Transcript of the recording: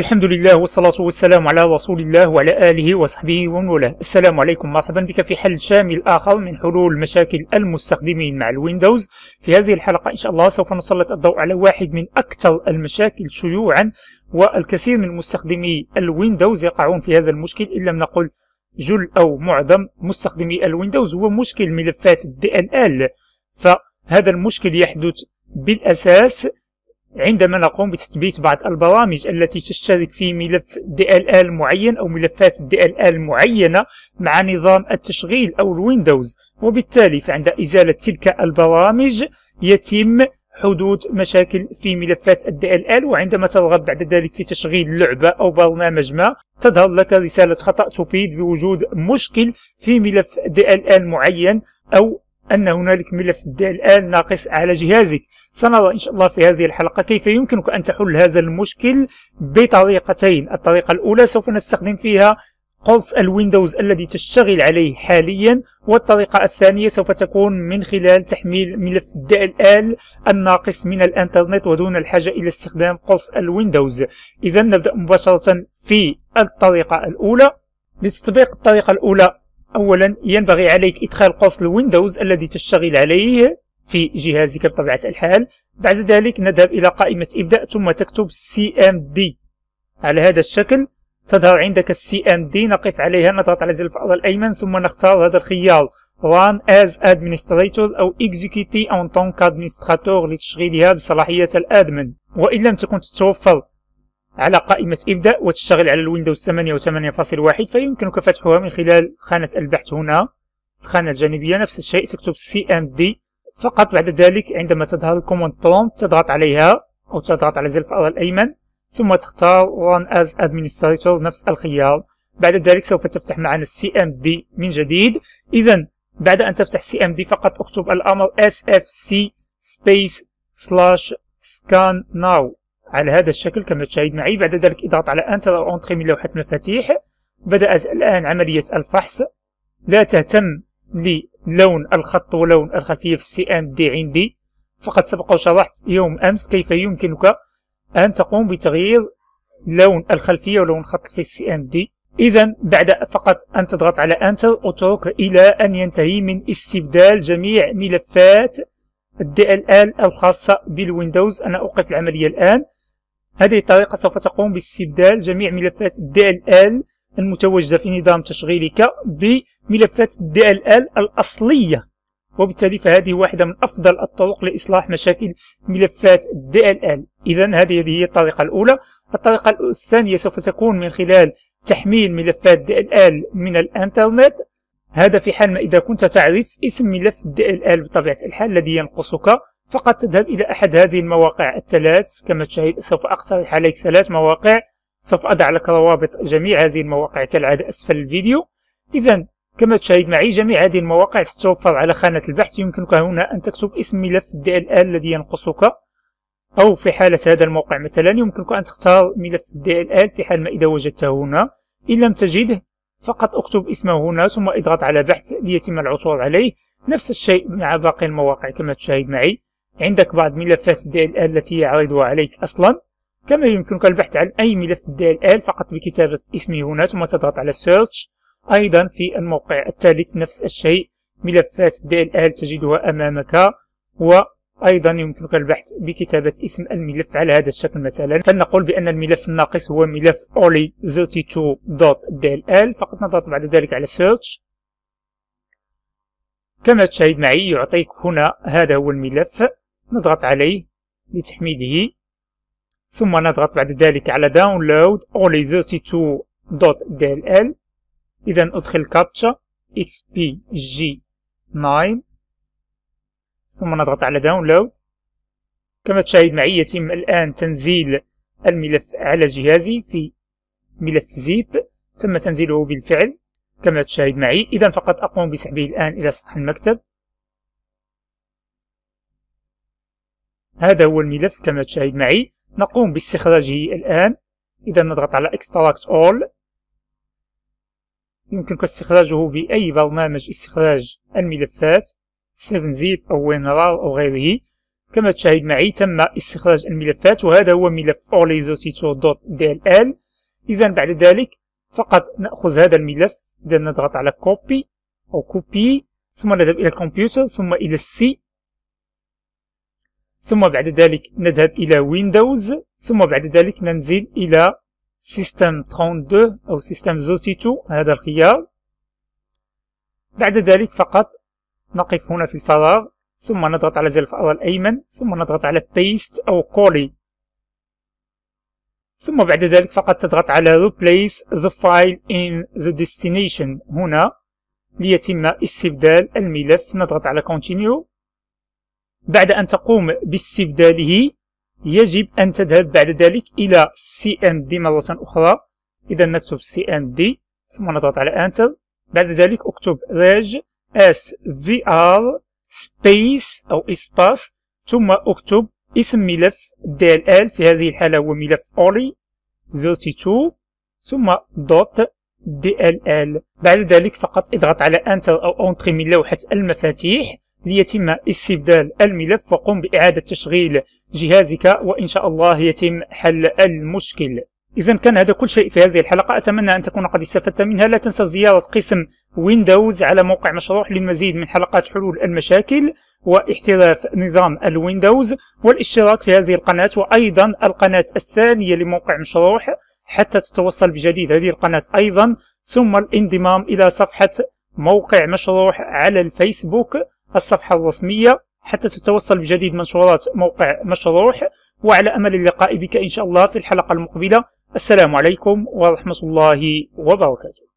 الحمد لله والصلاة والسلام على رسول الله وعلى آله وصحبه ومن والاه السلام عليكم مرحبا بك في حل شامل آخر من حلول مشاكل المستخدمين مع الويندوز في هذه الحلقة إن شاء الله سوف نسلط الضوء على واحد من أكثر المشاكل شيوعا والكثير من مستخدمي الويندوز يقعون في هذا المشكل إن لم نقل جل أو معظم مستخدمي الويندوز هو مشكل ملفات الدي DLL ال فهذا المشكل يحدث بالأساس عندما نقوم بتثبيت بعض البرامج التي تشترك في ملف DLL معين أو ملفات DLL معينة مع نظام التشغيل أو الويندوز وبالتالي فعند إزالة تلك البرامج يتم حدوث مشاكل في ملفات ال DLL وعندما ترغب بعد ذلك في تشغيل لعبة أو برنامج ما تظهر لك رسالة خطأ تفيد بوجود مشكل في ملف DLL معين أو أن هنالك ملف الآن ناقص على جهازك سنرى إن شاء الله في هذه الحلقة كيف يمكنك أن تحل هذا المشكل بطريقتين الطريقة الأولى سوف نستخدم فيها قرص الويندوز الذي تشتغل عليه حاليا والطريقة الثانية سوف تكون من خلال تحميل ملف الآل الناقص من الانترنت ودون الحاجة إلى استخدام قرص الويندوز إذا نبدأ مباشرة في الطريقة الأولى لتطبيق الطريقة الأولى أولا ينبغي عليك إدخال قوس الويندوز الذي تشتغل عليه في جهازك بطبيعة الحال بعد ذلك نذهب إلى قائمة إبداء ثم تكتب CMD على هذا الشكل تظهر عندك CMD نقف عليها نضغط على زر الفأرة الأيمن ثم نختار هذا الخيار Run as Administrator أو Execute en tant Administrator لتشغيلها بصلاحية الأدمن وإن لم تكن تتوفر على قائمة إبدأ وتشتغل على الويندوز 8 و8.1 فيمكنك فتحها من خلال خانة البحث هنا الخانة الجانبية نفس الشيء تكتب CMD فقط بعد ذلك عندما تظهر الكوماند برومبت تضغط عليها أو تضغط على زر الفأر الأيمن ثم تختار Run as Administrator نفس الخيار بعد ذلك سوف تفتح معنا CMD من جديد إذا بعد أن تفتح CMD فقط اكتب الأمر sfc space slash scan now على هذا الشكل كما تشاهد معي بعد ذلك اضغط على انتر انتري من لوحة مفاتيح بدأت الآن عملية الفحص لا تهتم للون الخط ولون الخلفية في السي ام دي عندي فقد سبق وشرحت يوم أمس كيف يمكنك أن تقوم بتغيير لون الخلفية ولون الخط في السي ام دي إذا بعد فقط أن تضغط على أنتر اترك إلى أن ينتهي من استبدال جميع ملفات الدي ال ال الخاصة بالويندوز أنا أوقف العملية الآن هذه الطريقة سوف تقوم باستبدال جميع ملفات DLL المتواجدة في نظام تشغيلك بملفات DLL الأصلية وبالتالي فهذه واحدة من أفضل الطرق لإصلاح مشاكل ملفات DLL إذا هذه هي الطريقة الأولى الطريقة الثانية سوف تكون من خلال تحميل ملفات DLL من الإنترنت هذا في حال ما إذا كنت تعرف اسم ملف DLL بطبيعة الحال الذي ينقصك فقط تذهب إلى أحد هذه المواقع الثلاث كما تشاهد سوف أقترح عليك ثلاث مواقع سوف أضع لك روابط جميع هذه المواقع كالعادة أسفل الفيديو إذا كما تشاهد معي جميع هذه المواقع ستوفر على خانة البحث يمكنك هنا أن تكتب اسم ملف الدي الذي ينقصك أو في حالة هذا الموقع مثلا يمكنك أن تختار ملف الدي في حال ما إذا وجدته هنا إن لم تجده فقط اكتب اسمه هنا ثم اضغط على بحث ليتم العثور عليه نفس الشيء مع باقي المواقع كما تشاهد معي عندك بعض ملفات ال التي يعرضها عليك أصلا كما يمكنك البحث عن أي ملف ال فقط بكتابة اسمه هنا ثم تضغط على Search أيضا في الموقع الثالث نفس الشيء ملفات ال تجدها أمامك وأيضا يمكنك البحث بكتابة اسم الملف على هذا الشكل مثلا فلنقول بأن الملف الناقص هو ملف only32.dll فقط نضغط بعد ذلك على Search كما تشاهد معي يعطيك هنا هذا هو الملف نضغط عليه لتحميله ثم نضغط بعد ذلك على داونلود all32.dll إذا أدخل كابتشا xpg9 ثم نضغط على داونلود كما تشاهد معي يتم الآن تنزيل الملف على جهازي في ملف زيب تم تنزيله بالفعل كما تشاهد معي إذا فقط أقوم بسحبه الآن إلى سطح المكتب هذا هو الملف كما تشاهد معي نقوم باستخراجه الآن إذا نضغط على Extract All يمكنك استخراجه بأي برنامج استخراج الملفات 7zip أو WinRAR أو غيره كما تشاهد معي تم استخراج الملفات وهذا هو ملف allisocitor.dll إذا بعد ذلك فقط نأخذ هذا الملف إذا نضغط على Copy أو Copy ثم نذهب إلى الكمبيوتر ثم إلى السي ثم بعد ذلك نذهب إلى ويندوز ثم بعد ذلك ننزل إلى سيستم 32 أو سيستم زوتيتو هذا الخيار بعد ذلك فقط نقف هنا في الفراغ ثم نضغط على زر الفأرة الأيمن ثم نضغط على بيست أو كولي ثم بعد ذلك فقط تضغط على replace the file in the destination هنا ليتم استبدال الملف نضغط على continue بعد أن تقوم باستبداله يجب أن تذهب بعد ذلك إلى CMD مرة أخرى إذا نكتب CMD ثم نضغط على Enter بعد ذلك أكتب reg svr space أو espace ثم أكتب اسم ملف dll في هذه الحالة هو ملف ori 32 ثم دوت dll بعد ذلك فقط اضغط على Enter أو Entry من لوحة المفاتيح ليتم استبدال الملف وقم بإعادة تشغيل جهازك وإن شاء الله يتم حل المشكل إذا كان هذا كل شيء في هذه الحلقة أتمنى أن تكون قد استفدت منها لا تنسى زيارة قسم ويندوز على موقع مشروح للمزيد من حلقات حلول المشاكل واحتراف نظام الويندوز والاشتراك في هذه القناة وأيضا القناة الثانية لموقع مشروح حتى تتوصل بجديد هذه القناة أيضا ثم الانضمام إلى صفحة موقع مشروح على الفيسبوك الصفحة الرسمية حتى تتوصل بجديد منشورات موقع مشروح وعلى أمل اللقاء بك إن شاء الله في الحلقة المقبلة السلام عليكم ورحمة الله وبركاته